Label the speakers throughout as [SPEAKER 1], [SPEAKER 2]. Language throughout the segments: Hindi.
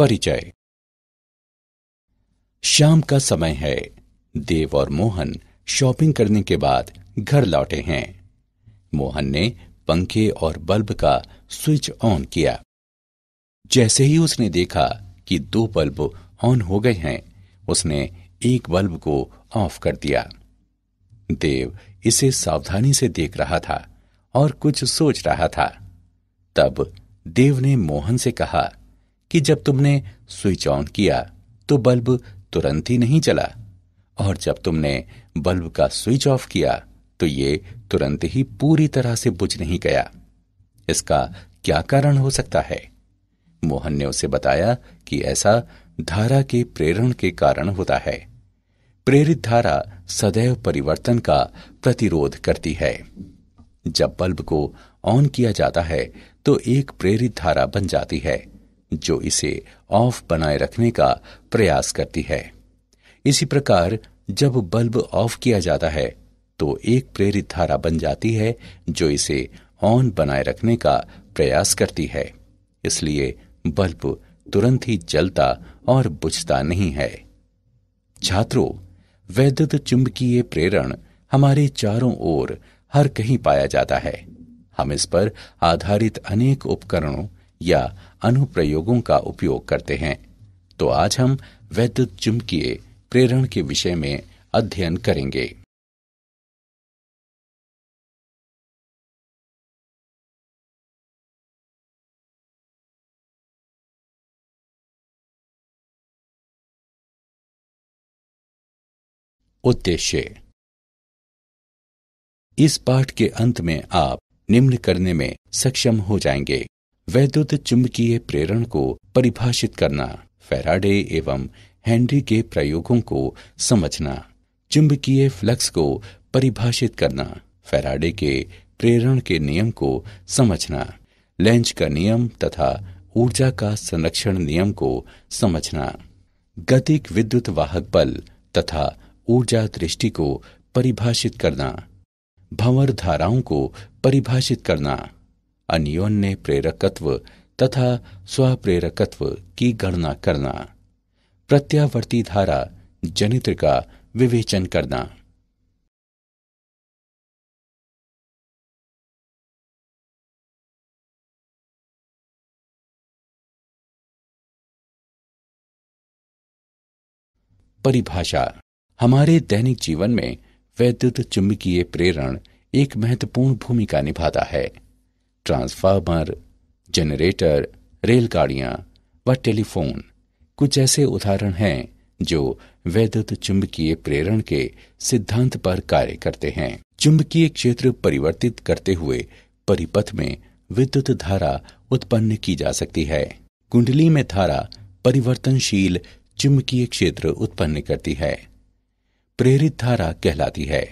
[SPEAKER 1] परिचय शाम का समय है देव और मोहन शॉपिंग करने के बाद घर लौटे हैं मोहन ने पंखे और बल्ब का स्विच ऑन किया जैसे ही उसने देखा कि दो बल्ब ऑन हो गए हैं उसने एक बल्ब को ऑफ कर दिया देव इसे सावधानी से देख रहा था और कुछ सोच रहा था तब देव ने मोहन से कहा कि जब तुमने स्विच ऑन किया तो बल्ब तुरंत ही नहीं चला और जब तुमने बल्ब का स्विच ऑफ किया तो ये तुरंत ही पूरी तरह से बुझ नहीं गया इसका क्या कारण हो सकता है मोहन ने उसे बताया कि ऐसा धारा के प्रेरण के कारण होता है प्रेरित धारा सदैव परिवर्तन का प्रतिरोध करती है जब बल्ब को ऑन किया जाता है तो एक प्रेरित धारा बन जाती है जो इसे ऑफ बनाए रखने का प्रयास करती है इसी प्रकार जब बल्ब ऑफ किया जाता है तो एक प्रेरित धारा बन जाती है जो इसे ऑन बनाए रखने का प्रयास करती है इसलिए बल्ब तुरंत ही जलता और बुझता नहीं है छात्रों वैद्युत चुंबकीय प्रेरण हमारे चारों ओर हर कहीं पाया जाता है हम इस पर आधारित अनेक उपकरणों या अनुप्रयोगों का उपयोग
[SPEAKER 2] करते हैं तो आज हम वैद्युत चुंबकीय प्रेरण के विषय में अध्ययन करेंगे
[SPEAKER 1] उद्देश्य इस पाठ के अंत में आप निम्न करने में सक्षम हो जाएंगे वैद्युत चुंबकीय प्रेरण को परिभाषित करना फेराडे एवं हेनरी के प्रयोगों को समझना चुंबकीय फ्लक्स को परिभाषित करना फेराडे के प्रेरण के नियम को समझना लेंच का नियम तथा ऊर्जा का संरक्षण नियम को समझना गतिक विद्युत वाहक बल तथा ऊर्जा दृष्टि को परिभाषित करना भंवर धाराओं को परिभाषित करना अन्योन्य प्रेरकत्व तथा स्वप्रेरकत्व
[SPEAKER 2] की गणना करना प्रत्यावर्ती धारा जनित्र का विवेचन करना परिभाषा हमारे दैनिक जीवन में वैद्युत चुंबकीय प्रेरण एक महत्वपूर्ण भूमिका निभाता
[SPEAKER 1] है ट्रांसफार्मर जनरेटर रेलगाड़ियां व टेलीफोन कुछ ऐसे उदाहरण हैं जो वैद्युत चुंबकीय प्रेरण के सिद्धांत पर कार्य करते हैं चुंबकीय क्षेत्र परिवर्तित करते हुए परिपथ में विद्युत धारा उत्पन्न की जा सकती है कुंडली में धारा परिवर्तनशील चुंबकीय क्षेत्र उत्पन्न करती है प्रेरित धारा कहलाती है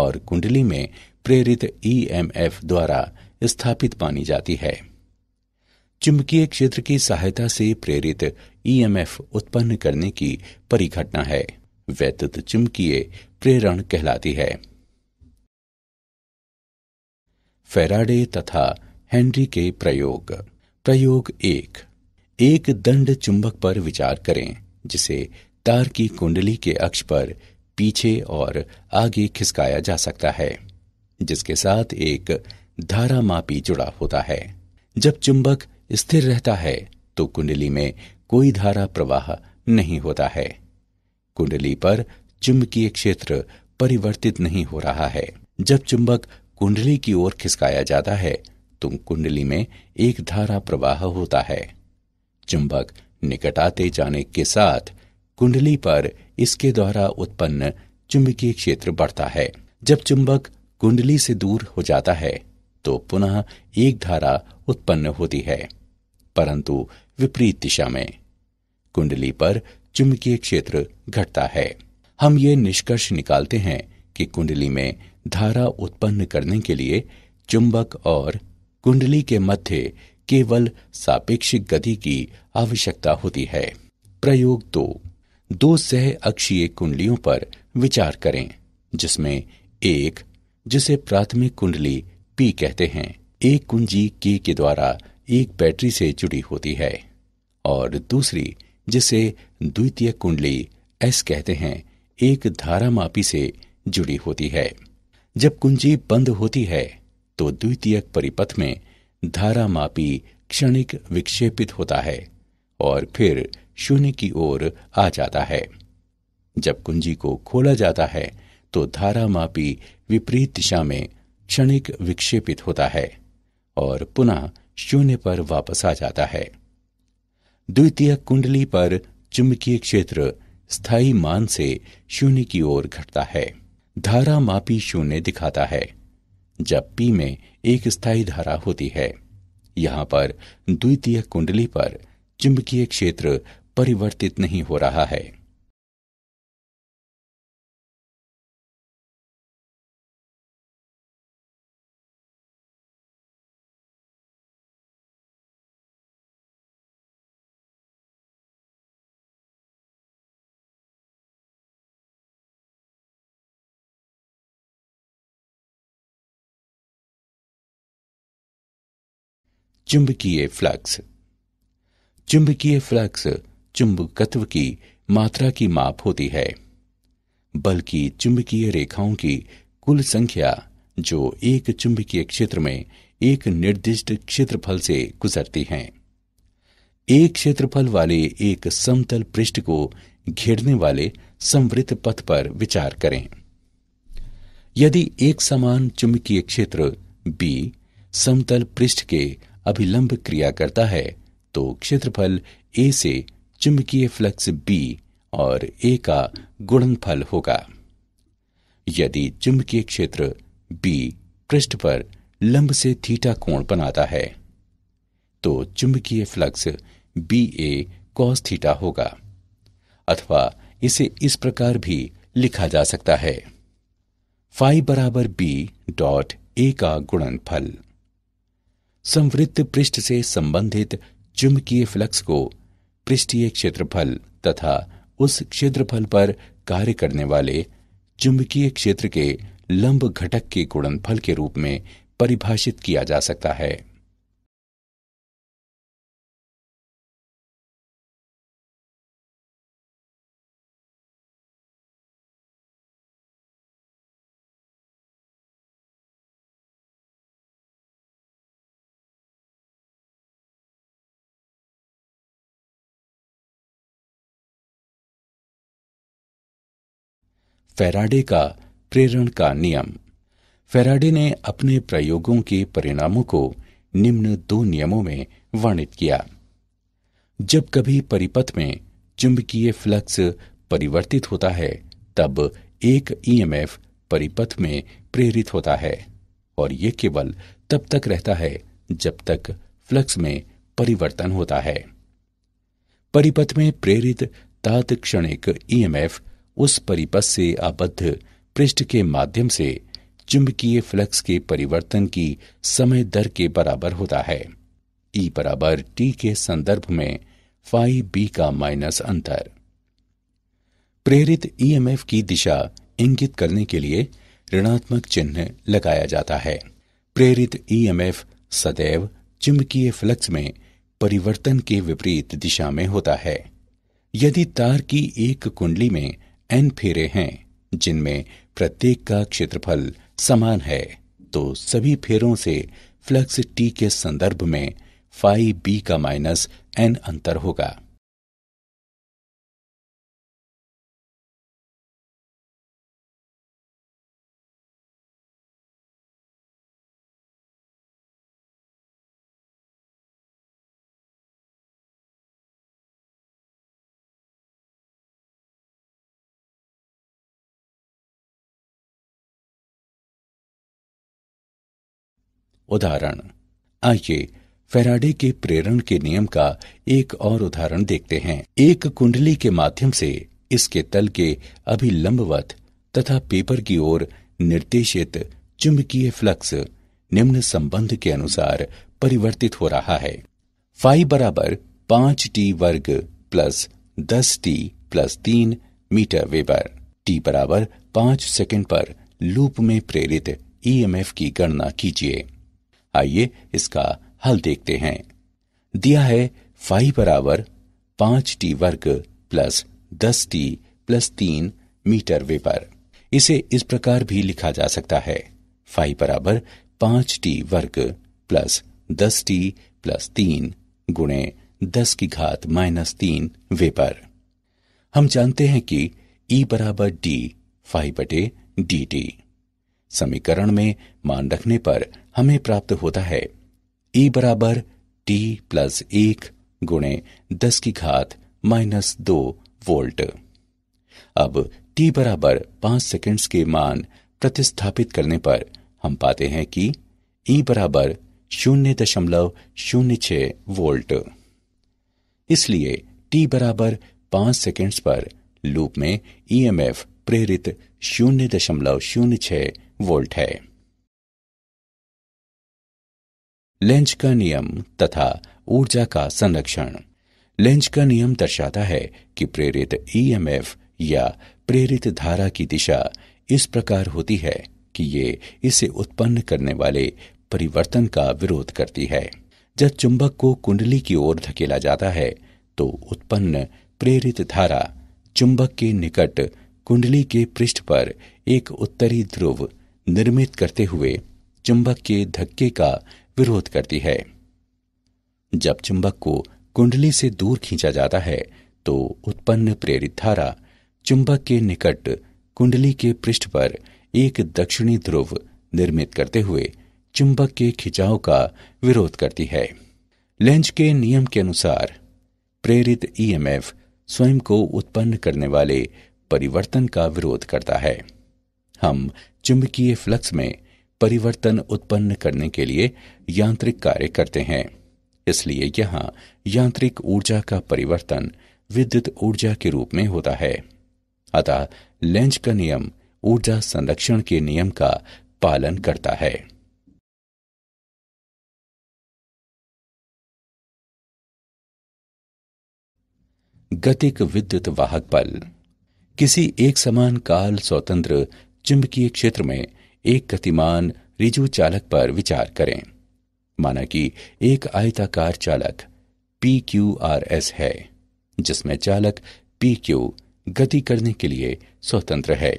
[SPEAKER 1] और कुंडली में प्रेरित ईएमएफ e द्वारा स्थापित मानी जाती है चुंबकीय क्षेत्र की सहायता से प्रेरित ईएमएफ e उत्पन्न करने की परिघटना है वैद्युत चुंबकीय प्रेरण कहलाती है फेराडे तथा हेनरी के प्रयोग प्रयोग एक एक दंड चुंबक पर विचार करें जिसे तार की कुंडली के अक्ष पर पीछे और आगे खिसकाया जा सकता है जिसके साथ एक धारामापी जुड़ा होता है जब चुंबक स्थिर रहता है तो कुंडली में कोई धारा प्रवाह नहीं होता है कुंडली पर चुंबकीय क्षेत्र परिवर्तित नहीं हो रहा है जब चुंबक कुंडली की ओर खिसकाया जाता है तो कुंडली में एक धारा प्रवाह होता है चुंबक निकट आते जाने के साथ कुंडली पर इसके द्वारा उत्पन्न चुंबकीय क्षेत्र बढ़ता है जब चुंबक कुंडली से दूर हो जाता है तो पुनः एक धारा उत्पन्न होती है परंतु विपरीत दिशा में कुंडली पर चुंबकीय क्षेत्र घटता है हम ये निष्कर्ष निकालते हैं कि कुंडली में धारा उत्पन्न करने के लिए चुंबक और कुंडली के मध्य केवल सापेक्षिक गति की आवश्यकता होती है प्रयोग दो दो सह अक्षीय कुंडलियों पर विचार करें जिसमें एक जिसे प्राथमिक कुंडली पी कहते हैं एक कुंजी के के द्वारा एक बैटरी से जुड़ी होती है और दूसरी जिसे द्वितीय कुंडली एस कहते हैं एक मापी से जुड़ी होती है जब कुंजी बंद होती है तो द्वितीय परिपथ में धारा मापी क्षणिक विक्षेपित होता है और फिर शून्य की ओर आ जाता है जब कुंजी को खोला जाता है तो धारा मापी विपरीत दिशा में क्षणिक विक्षेपित होता है और पुनः शून्य पर वापस आ जाता है द्वितीय कुंडली पर चुंबकीय क्षेत्र स्थायी मान से शून्य की ओर घटता है धारा मापी शून्य दिखाता है जब पी में एक स्थायी धारा होती है यहां पर द्वितीय कुंडली पर चुंबकीय क्षेत्र परिवर्तित नहीं हो रहा है चुंबकीय फ्लक्स चुंबकीय फ्लक्स चुंबकत्व की मात्रा की माप होती है बल्कि चुंबकीय रेखाओं की कुल संख्या जो एक चुंबकीय क्षेत्र में एक निर्दिष्ट क्षेत्रफल से गुजरती हैं एक क्षेत्रफल वाले एक समतल पृष्ठ को घेरने वाले संवृत पथ पर विचार करें यदि एक समान चुंबकीय क्षेत्र बी समतल पृष्ठ के अभिलंब क्रिया करता है तो क्षेत्रफल ए से चुंबकीय फ्लक्स बी और ए का गुणनफल होगा यदि चुंबकीय क्षेत्र बी पृष्ठ पर लंब से थीटा कोण बनाता है तो चुंबकीय flux B A cos theta होगा अथवा इसे इस प्रकार भी लिखा जा सकता है फाइव बराबर बी डॉट ए का गुणनफल संवृत्त पृष्ठ से संबंधित चुंबकीय फ्लक्स को पृष्ठीय क्षेत्रफल तथा उस क्षेत्रफल पर कार्य करने वाले
[SPEAKER 2] चुंबकीय क्षेत्र के लंब घटक के गुणनफल के रूप में परिभाषित किया जा सकता है फेराडे का प्रेरण का नियम फेराडे ने अपने प्रयोगों के परिणामों
[SPEAKER 1] को निम्न दो नियमों में वर्णित किया जब कभी परिपथ में चुंबकीय फ्लक्स परिवर्तित होता है तब एक ईएमएफ e परिपथ में प्रेरित होता है और यह केवल तब तक रहता है जब तक फ्लक्स में परिवर्तन होता है परिपथ में प्रेरित तात्क्षणिक ईएमएफ e उस परिपथ से आबद्ध पृष्ठ के माध्यम से चुंबकीय फ्लक्स के परिवर्तन की समय दर के बराबर होता है ई e बराबर टी के संदर्भ में फाइव बी का माइनस अंतर प्रेरित ईएमएफ e की दिशा इंगित करने के लिए ऋणात्मक चिन्ह लगाया जाता है प्रेरित ईएमएफ e सदैव चुंबकीय फ्लक्स में परिवर्तन के विपरीत दिशा में होता है यदि तार की एक कुंडली में एन फेरे हैं जिनमें प्रत्येक का क्षेत्रफल समान है तो सभी फेरों से फ्लक्स टी के संदर्भ में फाइव बी का माइनस एन अंतर होगा उदाहरण आइए फेराडे के प्रेरण के नियम का एक और उदाहरण देखते हैं एक कुंडली के माध्यम से इसके तल के अभिलंबवत तथा पेपर की ओर निर्देशित चुंबकीय फ्लक्स निम्न संबंध के अनुसार परिवर्तित हो रहा है फाइव बराबर पांच टी वर्ग प्लस दस टी प्लस तीन मीटर वेबर टी बराबर पांच सेकंड पर लूप में प्रेरित ईएमएफ e की गणना कीजिए आइए इसका हल देखते हैं दिया है फाइव बराबर पांच टी वर्ग प्लस दस टी प्लस तीन मीटर वेपर इसे इस प्रकार भी लिखा जा सकता है फाइव बराबर पांच टी वर्ग प्लस दस टी प्लस तीन गुणे दस की घात माइनस तीन वेपर हम जानते हैं कि ई बराबर डी फाइव बटे डी टी समीकरण में मान रखने पर हमें प्राप्त होता है ई e बराबर टी प्लस एक गुणे दस की घात माइनस दो वोल्ट अब टी बराबर पांच सेकेंड्स के मान प्रतिस्थापित करने पर हम पाते हैं कि ई e बराबर शून्य दशमलव शून्य छ वोल्ट इसलिए टी बराबर पांच सेकेंड्स पर लूप में ईएमएफ e प्रेरित
[SPEAKER 2] शून्य दशमलव शून्य छः वोल्ट है लेंच का नियम तथा ऊर्जा का संरक्षण लेंच का नियम
[SPEAKER 1] दर्शाता है कि प्रेरित ईएमएफ e या प्रेरित धारा की दिशा इस प्रकार होती है कि ये इसे उत्पन्न करने वाले परिवर्तन का विरोध करती है जब चुंबक को कुंडली की ओर धकेला जाता है तो उत्पन्न प्रेरित धारा चुंबक के निकट कुंडली के पृष्ठ पर एक उत्तरी ध्रुव निर्मित करते हुए चुंबक के धक्के का विरोध करती है जब चुंबक को कुंडली से दूर खींचा जाता है तो उत्पन्न प्रेरित धारा चुंबक के निकट कुंडली के पृष्ठ पर एक दक्षिणी ध्रुव निर्मित करते हुए चुंबक के खिंचाव का विरोध करती है लेंज के नियम के अनुसार प्रेरित ईएमएफ e स्वयं को उत्पन्न करने वाले परिवर्तन का विरोध करता है हम चुंबकीय फ्लक्स में परिवर्तन उत्पन्न करने के लिए यांत्रिक कार्य करते हैं इसलिए यहाँ यांत्रिक ऊर्जा का परिवर्तन विद्युत ऊर्जा के रूप में होता है अतः लेंज का नियम ऊर्जा संरक्षण के नियम का पालन करता है गतिक विद्युत वाहक बल किसी एक समान काल स्वतंत्र चुंबकीय क्षेत्र में एक गतिमान रिजु चालक पर विचार करें माना कि एक आयताकार चालक पी क्यू आर एस है जिसमें चालक पी क्यू गति करने के लिए स्वतंत्र है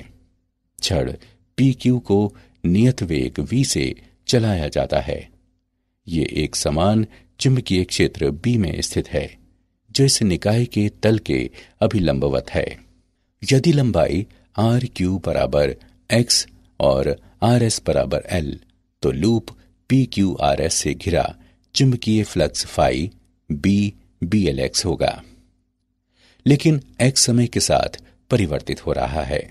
[SPEAKER 1] छड़ पी क्यू को नियत वेग वी से चलाया जाता है ये एक समान चुंबकीय क्षेत्र बी में स्थित है जो इस निकाय के तल के अभिलंबवत है यदि लंबाई आर क्यू बराबर एक्स और आर एस बराबर एल तो loop P Q R S से घिरा चुंबकीय flux phi B B L X होगा लेकिन एक्स समय के साथ परिवर्तित हो रहा है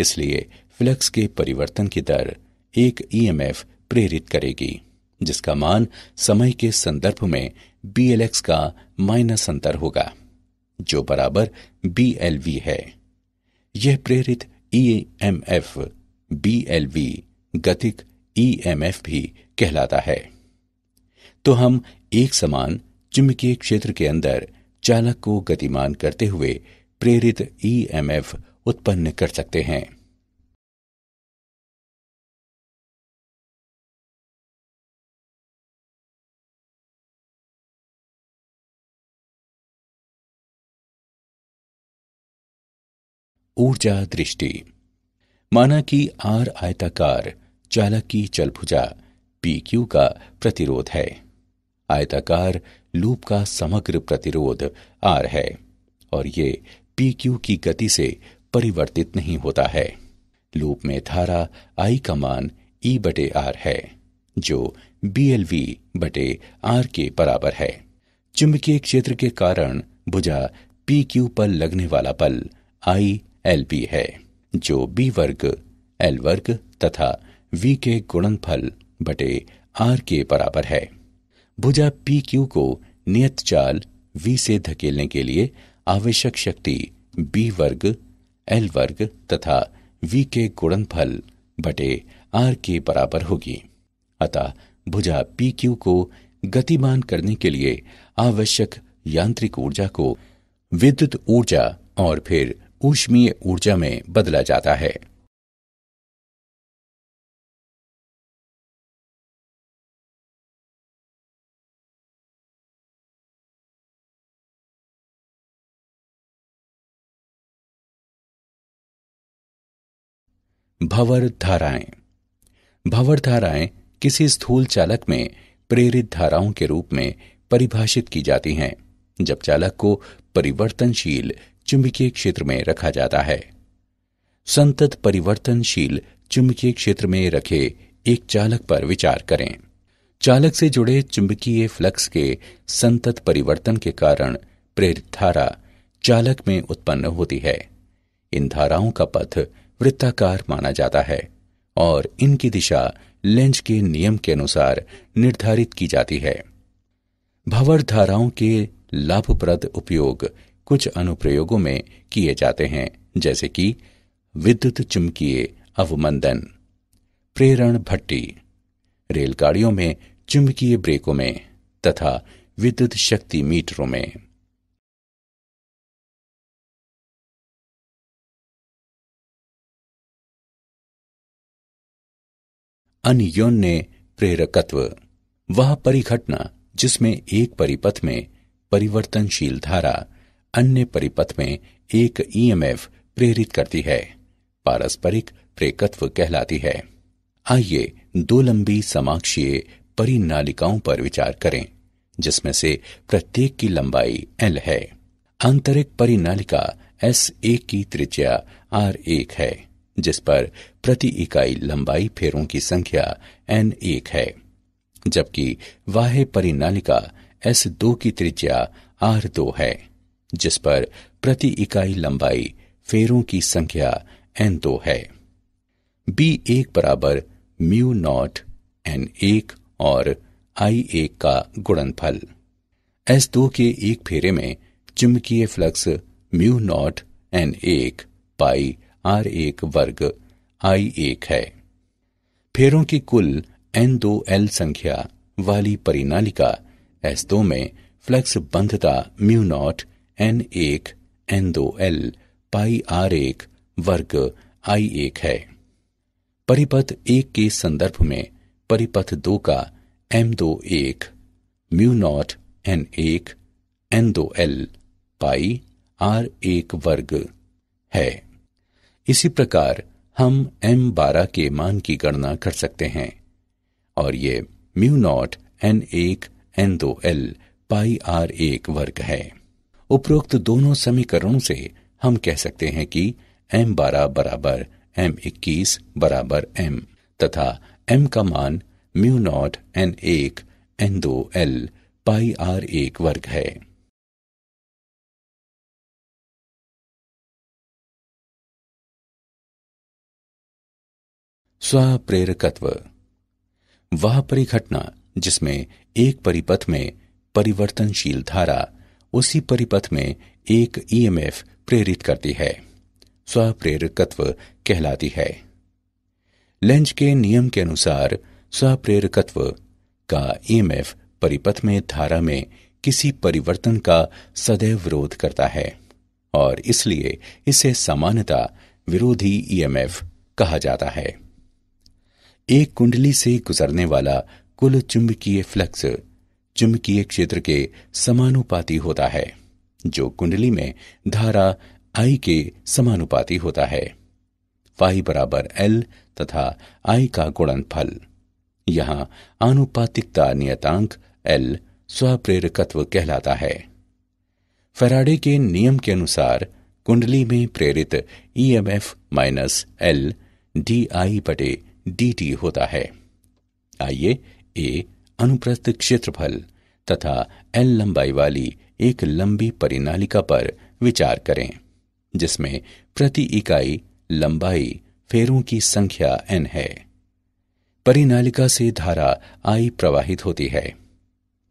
[SPEAKER 1] इसलिए फ्लक्स के परिवर्तन की दर एक ईएमएफ e प्रेरित करेगी जिसका मान समय के संदर्भ में बी एल एक्स का माइनस अंतर होगा जो बराबर बी एल वी है यह प्रेरित ईएमएफ e बीएलवी गतिक ईएमएफ e भी कहलाता है तो हम एक समान चुंबकीय क्षेत्र के अंदर चालक को गतिमान करते हुए प्रेरित ईएमएफ e उत्पन्न कर सकते हैं
[SPEAKER 2] ऊर्जा दृष्टि माना कि आर आयताकार चालक की चलभुजा पी क्यू का
[SPEAKER 1] प्रतिरोध है आयताकार लूप का समग्र प्रतिरोध आर है और ये पी क्यू की गति से परिवर्तित नहीं होता है लूप में धारा आई का मान ई बटे आर है जो बी एल वी बटे आर के बराबर है चुंबकीय क्षेत्र के कारण भुजा पी क्यू पर लगने वाला बल आई एल बी है जो बी वर्ग एल वर्ग तथा वी के गुणनफल बटे आर के बराबर है भुजा पी क्यू को नियत चाल वी से धकेलने के लिए आवश्यक शक्ति बी वर्ग एल वर्ग तथा वी के गुणनफल बटे आर के बराबर होगी अतः भुजा पी क्यू को गतिमान करने के लिए आवश्यक यांत्रिक ऊर्जा को विद्युत ऊर्जा और फिर ऊष्मीय ऊर्जा में बदला जाता है भवर धाराएं भवर धाराएं किसी स्थूल चालक में प्रेरित धाराओं के रूप में परिभाषित की जाती हैं जब चालक को परिवर्तनशील चुंबकीय क्षेत्र में रखा जाता है संतत परिवर्तनशील चुंबकीय क्षेत्र में रखे एक चालक पर विचार करें चालक से जुड़े चुंबकीय फ्लक्स के संतत परिवर्तन के कारण प्रेरित धारा चालक में उत्पन्न होती है इन धाराओं का पथ वृत्ताकार माना जाता है और इनकी दिशा लेंज के नियम के अनुसार निर्धारित की जाती है भवर धाराओं के लाभप्रद उपयोग कुछ अनुप्रयोगों में किए जाते हैं जैसे कि विद्युत चुमकीय अवमंदन प्रेरण भट्टी रेलगाड़ियों में चुंबकीय ब्रेकों में तथा विद्युत शक्ति मीटरों में
[SPEAKER 2] अनयोन ने प्रेरकत्व वह परिघटना जिसमें एक परिपथ में परिवर्तनशील धारा
[SPEAKER 1] अन्य परिपथ में एक ईएमएफ e प्रेरित करती है पारस्परिक प्रेकत्व कहलाती है आइए दो लंबी समाक्षीय परिनालिकाओं पर विचार करें जिसमें से प्रत्येक की लंबाई एल है आंतरिक परिनालिका एस ए की त्रिज्या आर एक है जिस पर प्रति इकाई लंबाई फेरों की संख्या एन एक है जबकि वाह परिनालिका एस दो की त्रिज्या आर दो है जिस पर प्रति इकाई लंबाई फेरों की संख्या एन दो है बी एक बराबर म्यू नॉट एन एक और आई एक का गुणनफल एस दो के एक फेरे में चुंबकीय फ्लक्स म्यू नॉट एन एक पाई आर एक वर्ग आई एक है फेरों की कुल एन दो एल संख्या वाली परिनालिका एस दो में फ्लक्स बंधता म्यू नॉट एन एक एन दो एल पाई आर एक वर्ग आई एक है परिपथ एक के संदर्भ में परिपथ दो का एम दो एक म्यू नॉट एन एक एन दो एल पाई आर एक वर्ग है इसी प्रकार हम एम बारह के मान की गणना कर सकते हैं और ये म्यू नॉट एन एक एन दो एल पाई आर एक वर्ग है उपरोक्त दोनों समीकरणों से हम कह सकते हैं कि एम बारह बराबर एम इक्कीस बराबर एम तथा एम का मान म्यू नॉट एन एक एन दो एल पाई आर एक वर्ग है स्वप्रेरकत्व वह परिघटना जिसमें एक परिपथ में परिवर्तनशील धारा उसी परिपथ में एक ईएमएफ e प्रेरित करती है स्वप्रेरकत्व कहलाती है लेंज के नियम के अनुसार स्वप्रेरकत्व का ईएमएफ e परिपथ में धारा में किसी परिवर्तन का सदैव विरोध करता है और इसलिए इसे सामान्यता विरोधी ईएमएफ e कहा जाता है एक कुंडली से गुजरने वाला कुल चुंबकीय फ्लक्स चुंबकीय क्षेत्र के समानुपाती होता है जो कुंडली में धारा आई के समानुपाती होता है फाई बराबर एल तथा आई का गुणनफल यहां आनुपातिकता नियतांक एल स्वप्रेरकत्व कहलाता है फराडे के नियम के अनुसार कुंडली में प्रेरित E M F minus L D I बटे डी टी होता है आइए ए अनुप्रस्थ क्षेत्रफल तथा एल लंबाई वाली एक लंबी परिनालिका पर विचार करें जिसमें प्रति इकाई लंबाई फेरों की संख्या एन है परिनालिका से धारा आई प्रवाहित होती है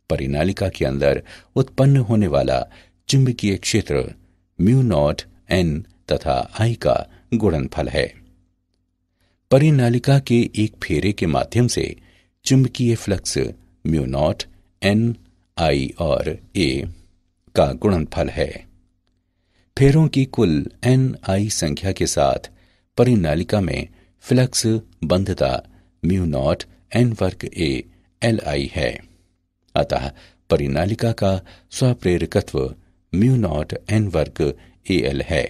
[SPEAKER 1] परिनालिका के अंदर उत्पन्न होने वाला चुंबकीय क्षेत्र म्यू नॉट एन तथा आई का गुणनफल है परिनालिका के एक फेरे के माध्यम से चुंबकीय flux mu nought N I और ए का गुणनफल है फेरों की कुल एन आई संख्या के साथ परिनालिका में फ्लक्स बंधता म्यू नॉट एन वर्ग ए एल आई है
[SPEAKER 2] अतः परिनालिका का स्वप्रेरकत्व म्यू नॉट एन वर्ग ए एल है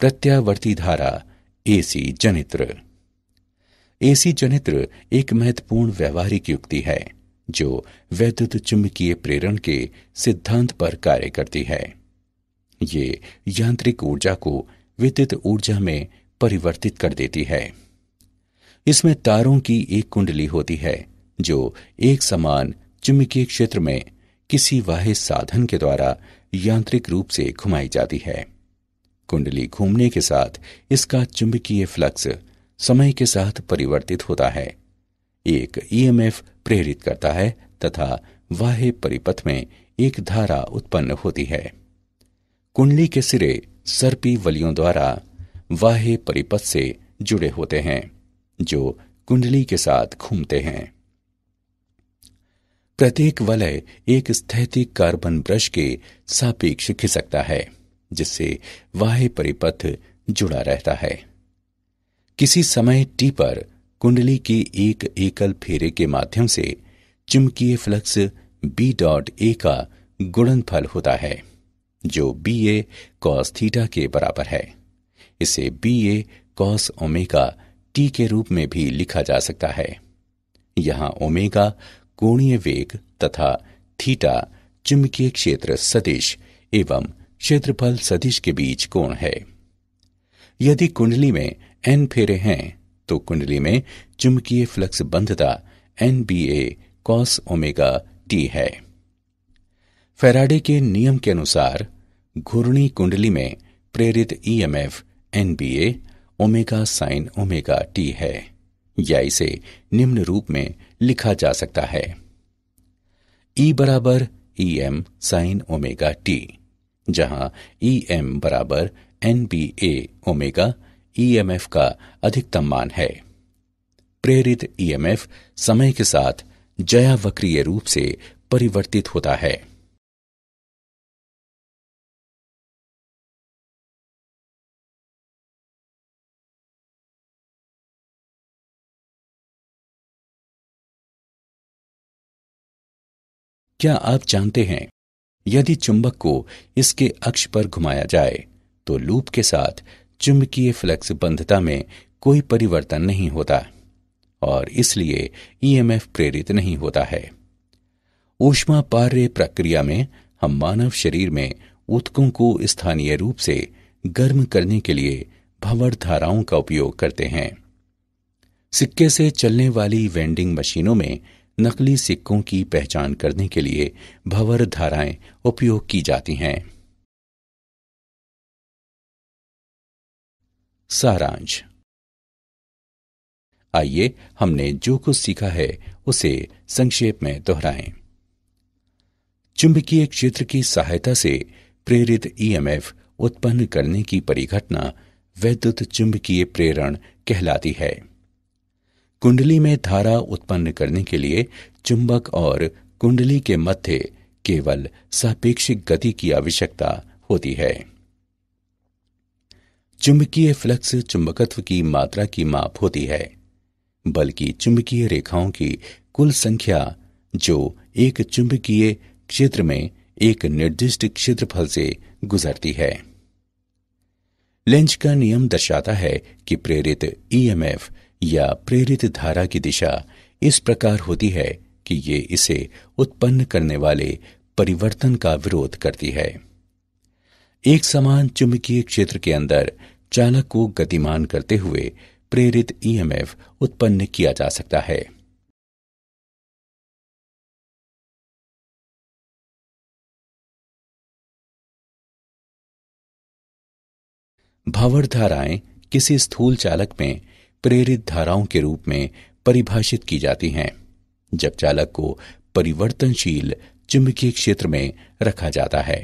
[SPEAKER 2] प्रत्यावर्ती धारा एसी जनित्र एसी जनित्र एक महत्वपूर्ण
[SPEAKER 1] व्यवहारिक युक्ति है जो वैद्युत चुंबकीय प्रेरण के सिद्धांत पर कार्य करती है ये यांत्रिक ऊर्जा को विद्युत ऊर्जा में परिवर्तित कर देती है इसमें तारों की एक कुंडली होती है जो एक समान चुंबकीय क्षेत्र में किसी वाह्य साधन के द्वारा यांत्रिक रूप से घुमाई जाती है कुंडली घूमने के साथ इसका चुंबकीय फ्लक्स समय के साथ परिवर्तित होता है एक ईएमएफ e प्रेरित करता है तथा वाह्य परिपथ में एक धारा उत्पन्न होती है कुंडली के सिरे सर्पी वलियों द्वारा वाह्य परिपथ से जुड़े होते हैं जो कुंडली के साथ घूमते हैं प्रत्येक वलय एक स्थैतिक कार्बन ब्रश के सापेक्ष खिसकता है जिससे वाह परिपथ जुड़ा रहता है किसी समय टी पर कुंडली के एक एकल फेरे के माध्यम से चुमकीय फ्लक्स बी डॉट ए का गुणनफल होता है जो बी ए कॉस थीटा के बराबर है इसे B A cos omega T के रूप में भी लिखा जा सकता है यहां ओमेगा कोणीय वेग तथा थीटा चुंबकीय क्षेत्र सदिश एवं क्षेत्रफल सदिश के बीच कोण है यदि कुंडली में एन फेरे हैं तो कुंडली में चुंबकीय फ्लक्स बंधता N B A cos omega T है फेराडे के नियम के अनुसार घूर्णी कुंडली में प्रेरित EMF N B A omega sine omega T है या इसे निम्न रूप में लिखा जा सकता है ई e बराबर E M sine omega T जहां एम e बराबर N B A omega F e का अधिकतम मान है प्रेरित ईएमएफ e समय के साथ जया वक्रीय रूप से परिवर्तित होता है
[SPEAKER 2] क्या आप जानते हैं यदि चुंबक को इसके अक्ष पर घुमाया जाए तो लूप के साथ चुंबकीय फ्लक्स
[SPEAKER 1] बंधता में कोई परिवर्तन नहीं होता और इसलिए ईएमएफ e प्रेरित नहीं होता है ऊष्मा पार्य प्रक्रिया में हम मानव शरीर में उत्कों को स्थानीय रूप से गर्म करने के लिए भंवर धाराओं का उपयोग करते हैं सिक्के से चलने वाली वेंडिंग मशीनों में
[SPEAKER 2] नकली सिक्कों की पहचान करने के लिए भवर धाराएं उपयोग की जाती हैं
[SPEAKER 1] सारांश आइए हमने जो कुछ सीखा है उसे संक्षेप में दोहराएं चुंबकीय क्षेत्र की सहायता से प्रेरित ईएमएफ e उत्पन्न करने की परिघटना वैद्युत चुंबकीय प्रेरण कहलाती है कुंडली में धारा उत्पन्न करने के लिए चुंबक और कुंडली के मध्य केवल सापेक्षिक गति की आवश्यकता होती है चुंबकीय फ्लक्स चुंबकत्व की मात्रा की माप होती है बल्कि चुंबकीय रेखाओं की कुल संख्या जो एक चुंबकीय क्षेत्र में एक निर्दिष्ट क्षेत्रफल से गुजरती है लेंच का नियम दर्शाता है कि प्रेरित ईएमएफ e या प्रेरित धारा की दिशा इस प्रकार होती है कि ये इसे उत्पन्न करने वाले परिवर्तन का विरोध करती है एक समान चुंबकीय क्षेत्र के अंदर चालक को गतिमान करते हुए प्रेरित ईएमएफ e उत्पन्न किया जा सकता है
[SPEAKER 2] भावर धाराएं किसी स्थूल चालक में प्रेरित धाराओं के रूप में परिभाषित की जाती हैं
[SPEAKER 1] जब चालक को परिवर्तनशील चुंबकीय क्षेत्र में रखा जाता है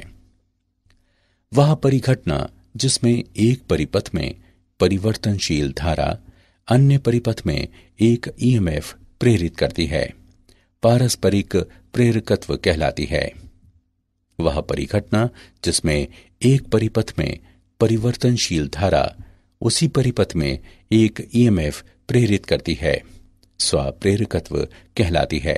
[SPEAKER 1] वह परिघटना जिसमें एक परिपथ में परिवर्तनशील धारा अन्य परिपथ में एक ईएमएफ e प्रेरित करती है पारस्परिक प्रेरकत्व कहलाती है वह परिघटना जिसमें एक परिपथ में परिवर्तनशील धारा उसी परिपथ में एक ईएमएफ e प्रेरित करती है स्वाप्रेरकत्व कहलाती है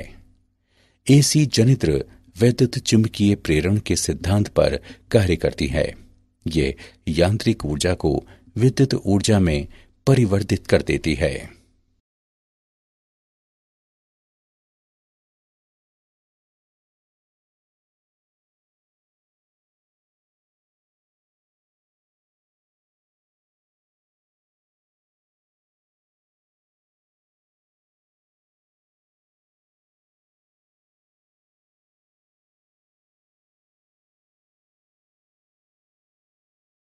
[SPEAKER 1] एसी जनित्र वैद्युत चुंबकीय प्रेरण के सिद्धांत
[SPEAKER 2] पर कार्य करती है ये यांत्रिक ऊर्जा को विद्युत ऊर्जा में परिवर्तित कर देती है